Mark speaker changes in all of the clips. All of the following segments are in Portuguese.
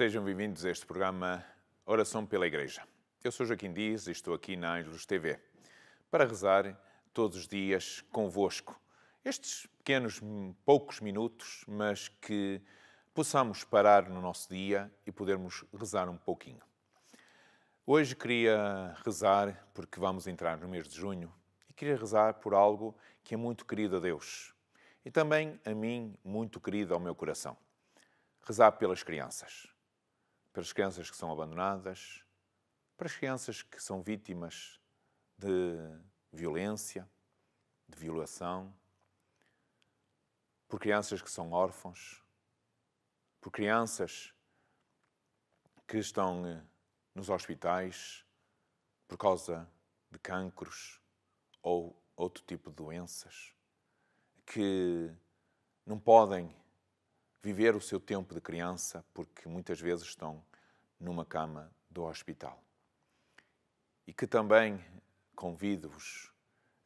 Speaker 1: Sejam bem-vindos a este programa Oração pela Igreja. Eu sou Joaquim Dias e estou aqui na Anjos TV para rezar todos os dias convosco. Estes pequenos, poucos minutos, mas que possamos parar no nosso dia e podermos rezar um pouquinho. Hoje queria rezar, porque vamos entrar no mês de junho, e queria rezar por algo que é muito querido a Deus e também a mim, muito querido ao meu coração. Rezar pelas crianças para as crianças que são abandonadas, para as crianças que são vítimas de violência, de violação, por crianças que são órfãos, por crianças que estão eh, nos hospitais por causa de cancros ou outro tipo de doenças, que não podem viver o seu tempo de criança, porque muitas vezes estão numa cama do hospital. E que também convido-vos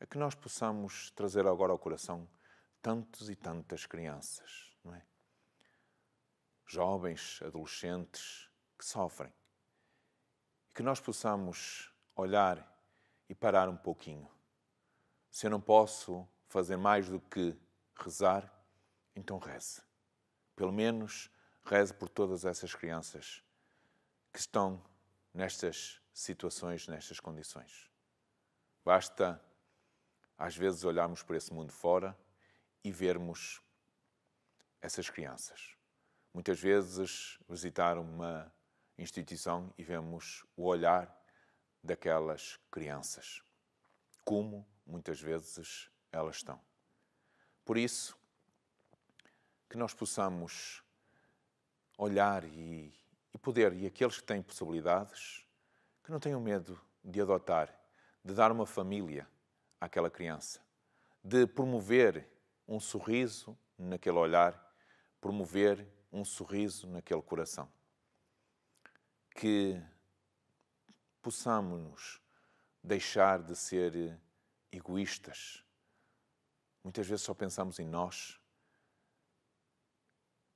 Speaker 1: a que nós possamos trazer agora ao coração tantos e tantas crianças, não é? Jovens, adolescentes que sofrem. E que nós possamos olhar e parar um pouquinho. Se eu não posso fazer mais do que rezar, então reze pelo menos reze por todas essas crianças que estão nestas situações, nestas condições. Basta, às vezes, olharmos para esse mundo fora e vermos essas crianças. Muitas vezes, visitar uma instituição e vemos o olhar daquelas crianças. Como, muitas vezes, elas estão. Por isso, que nós possamos olhar e, e poder, e aqueles que têm possibilidades, que não tenham medo de adotar, de dar uma família àquela criança, de promover um sorriso naquele olhar, promover um sorriso naquele coração. Que possamos deixar de ser egoístas. Muitas vezes só pensamos em nós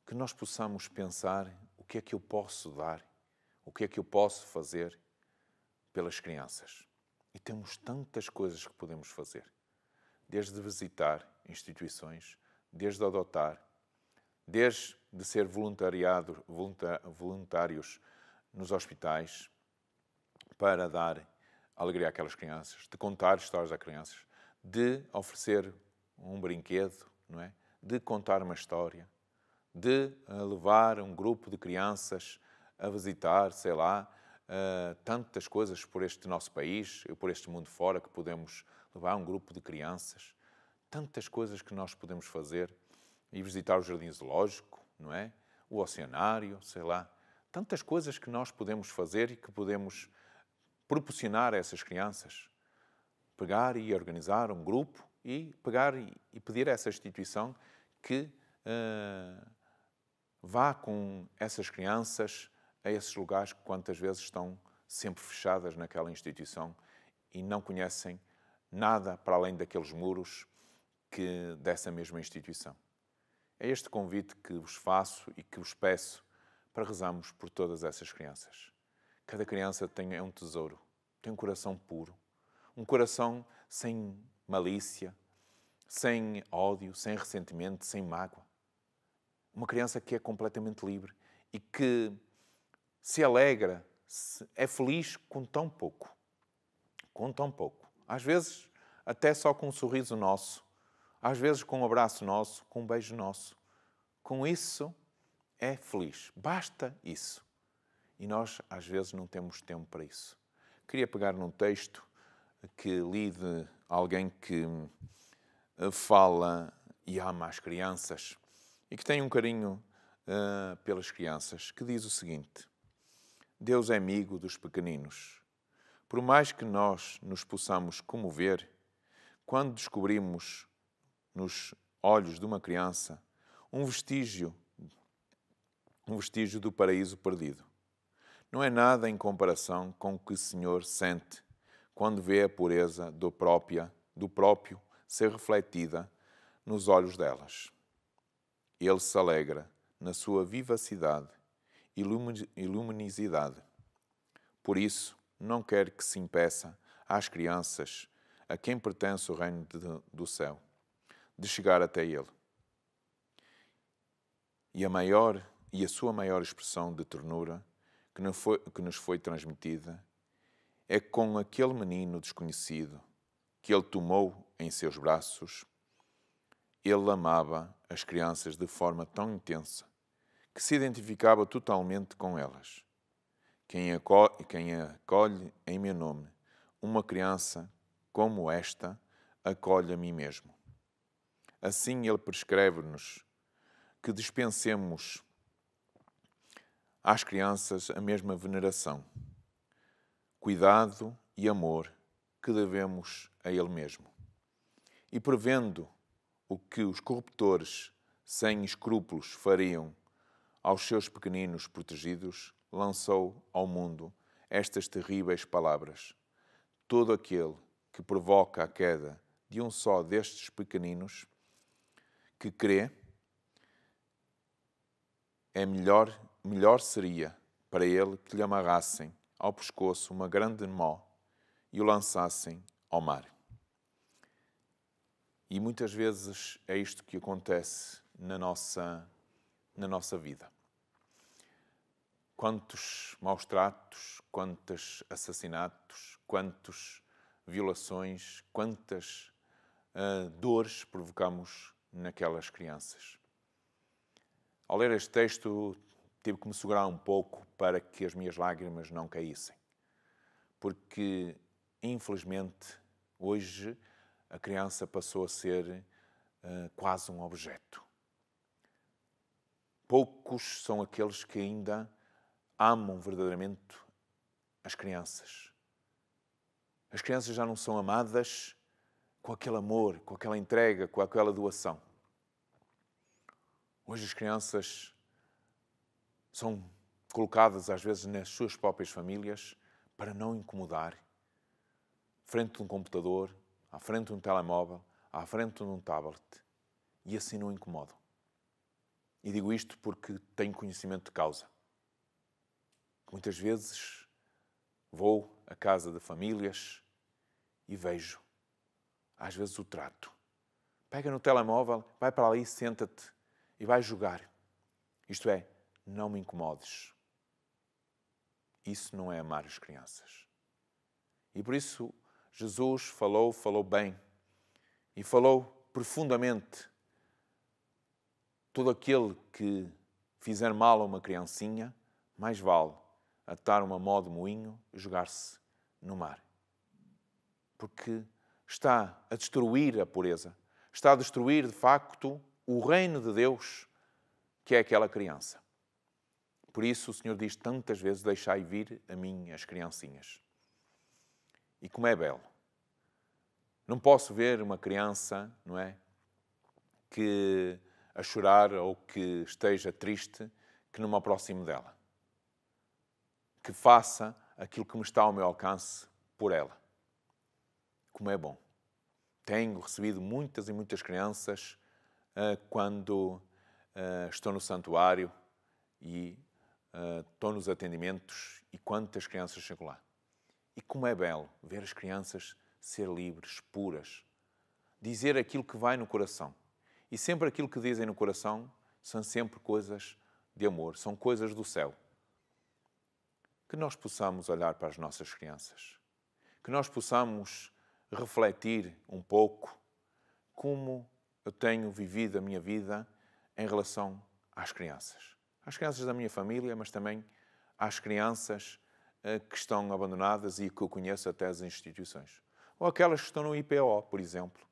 Speaker 1: que nós possamos pensar o que é que eu posso dar, o que é que eu posso fazer pelas crianças. E temos tantas coisas que podemos fazer, desde visitar instituições, desde adotar, desde ser voluntariado, voluntários nos hospitais para dar alegria àquelas crianças, de contar histórias a crianças, de oferecer um brinquedo, não é? De contar uma história, de eh, levar um grupo de crianças a visitar, sei lá, eh, tantas coisas por este nosso país, por este mundo fora, que podemos levar um grupo de crianças, tantas coisas que nós podemos fazer e visitar o jardim zoológico, não é? O oceanário, sei lá, tantas coisas que nós podemos fazer e que podemos proporcionar a essas crianças. Pegar e organizar um grupo e pegar e pedir a essa instituição que uh, Vá com essas crianças a esses lugares que quantas vezes estão sempre fechadas naquela instituição e não conhecem nada para além daqueles muros que dessa mesma instituição. É este convite que vos faço e que vos peço para rezarmos por todas essas crianças. Cada criança tem é um tesouro, tem um coração puro, um coração sem malícia, sem ódio, sem ressentimento, sem mágoa uma criança que é completamente livre e que se alegra, se é feliz com tão pouco. Com tão pouco. Às vezes, até só com um sorriso nosso, às vezes com um abraço nosso, com um beijo nosso. Com isso, é feliz. Basta isso. E nós, às vezes, não temos tempo para isso. Queria pegar num texto que li de alguém que eh, fala e ama as crianças e que tem um carinho uh, pelas crianças, que diz o seguinte: Deus é amigo dos pequeninos. Por mais que nós nos possamos comover, quando descobrimos nos olhos de uma criança um vestígio, um vestígio do paraíso perdido, não é nada em comparação com o que o Senhor sente quando vê a pureza do própria, do próprio ser refletida nos olhos delas. Ele se alegra na sua vivacidade e luminosidade. Por isso, não quer que se impeça às crianças, a quem pertence o reino de, do céu, de chegar até Ele. E a maior e a sua maior expressão de ternura que nos foi, que nos foi transmitida é com aquele menino desconhecido que ele tomou em seus braços ele amava as crianças de forma tão intensa que se identificava totalmente com elas. Quem acolhe, quem acolhe em meu nome uma criança como esta, acolhe a mim mesmo. Assim ele prescreve-nos que dispensemos às crianças a mesma veneração, cuidado e amor que devemos a ele mesmo. E prevendo o que os corruptores sem escrúpulos fariam aos seus pequeninos protegidos, lançou ao mundo estas terríveis palavras: Todo aquele que provoca a queda de um só destes pequeninos que crê, é melhor, melhor seria para ele que lhe amarrassem ao pescoço uma grande mó e o lançassem ao mar. E muitas vezes é isto que acontece na nossa, na nossa vida. Quantos maus tratos, quantos assassinatos, quantas violações, quantas uh, dores provocamos naquelas crianças. Ao ler este texto, tive que me segurar um pouco para que as minhas lágrimas não caíssem, porque, infelizmente, hoje a criança passou a ser uh, quase um objeto. Poucos são aqueles que ainda amam verdadeiramente as crianças. As crianças já não são amadas com aquele amor, com aquela entrega, com aquela doação. Hoje as crianças são colocadas às vezes nas suas próprias famílias para não incomodar, frente a um computador, à frente de um telemóvel, à frente de um tablet, e assim não incomodo. E digo isto porque tenho conhecimento de causa. Muitas vezes vou à casa de famílias e vejo, às vezes o trato. Pega no telemóvel, vai para ali, senta-te e vai jogar. Isto é, não me incomodes. Isso não é amar as crianças. E por isso Jesus falou, falou bem e falou profundamente. Todo aquele que fizer mal a uma criancinha, mais vale atar uma mó de moinho e jogar-se no mar. Porque está a destruir a pureza, está a destruir de facto o reino de Deus, que é aquela criança. Por isso o Senhor diz tantas vezes: Deixai vir a mim as criancinhas e como é belo. Não posso ver uma criança, não é? Que a chorar ou que esteja triste, que não me aproximo dela. Que faça aquilo que me está ao meu alcance por ela. Como é bom. Tenho recebido muitas e muitas crianças uh, quando uh, estou no santuário e uh, estou nos atendimentos e quantas crianças chegam lá. E como é belo ver as crianças ser livres, puras, dizer aquilo que vai no coração. E sempre aquilo que dizem no coração são sempre coisas de amor, são coisas do céu. Que nós possamos olhar para as nossas crianças, que nós possamos refletir um pouco como eu tenho vivido a minha vida em relação às crianças. Às crianças da minha família, mas também às crianças eh, que estão abandonadas e que eu conheço até as instituições. Ou aquelas que estão no IPO, por exemplo,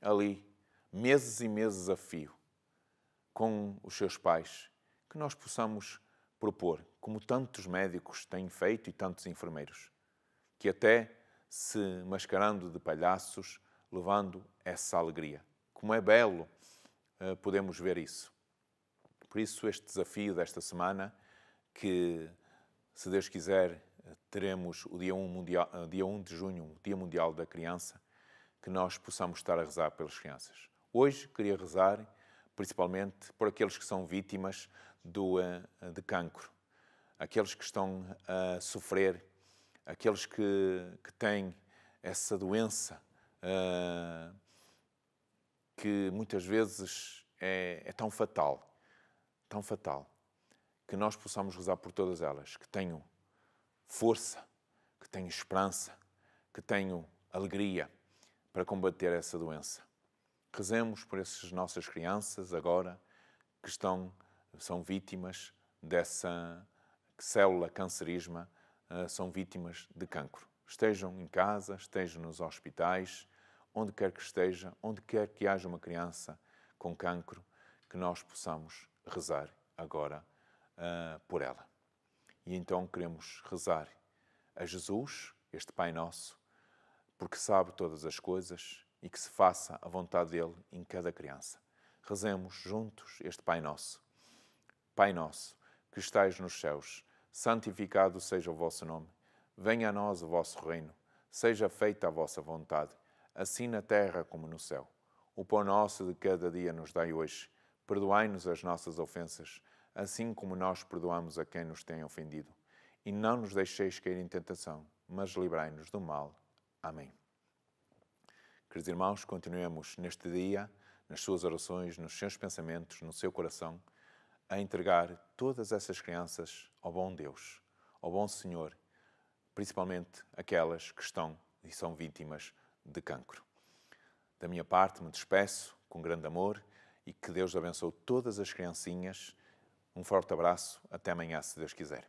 Speaker 1: ali, meses e meses a fio, com os seus pais, que nós possamos propor, como tantos médicos têm feito e tantos enfermeiros, que até se mascarando de palhaços, levando essa alegria. Como é belo eh, podemos ver isso. Por isso, este desafio desta semana, que se Deus quiser, teremos o dia 1, mundial, eh, dia 1 de junho, o Dia Mundial da Criança, que nós possamos estar a rezar pelas crianças. Hoje queria rezar principalmente por aqueles que são vítimas do, eh, de cancro, aqueles que estão a sofrer, aqueles que, que têm essa doença eh, que muitas vezes é, é tão fatal, tão fatal que nós possamos rezar por todas elas, que tenham força, que tenham esperança, que tenham alegria para combater essa doença. Rezemos por essas nossas crianças agora que estão são vítimas dessa célula cancerígena, eh, são vítimas de cancro. Estejam em casa, estejam nos hospitais, onde quer que esteja, onde quer que haja uma criança com cancro, que nós possamos rezar agora uh, por ela. E então queremos rezar a Jesus, este Pai Nosso, porque sabe todas as coisas e que se faça a vontade dele em cada criança. Rezemos juntos este Pai Nosso. Pai Nosso, que estais nos céus, santificado seja o vosso nome. Venha a nós o vosso reino. Seja feita a vossa vontade, assim na terra como no céu. O pão nosso de cada dia nos dai hoje. Perdoai-nos as nossas ofensas assim como nós perdoamos a quem nos tem ofendido. E não nos deixeis cair em tentação, mas livrai-nos do mal. Amém. Queridos irmãos, continuemos neste dia, nas suas orações, nos seus pensamentos, no seu coração, a entregar todas essas crianças ao bom Deus, ao bom Senhor, principalmente aquelas que estão e são vítimas de cancro. Da minha parte, me despeço com grande amor e que Deus abençoe todas as criancinhas um forte abraço, até amanhã, se Deus quiser.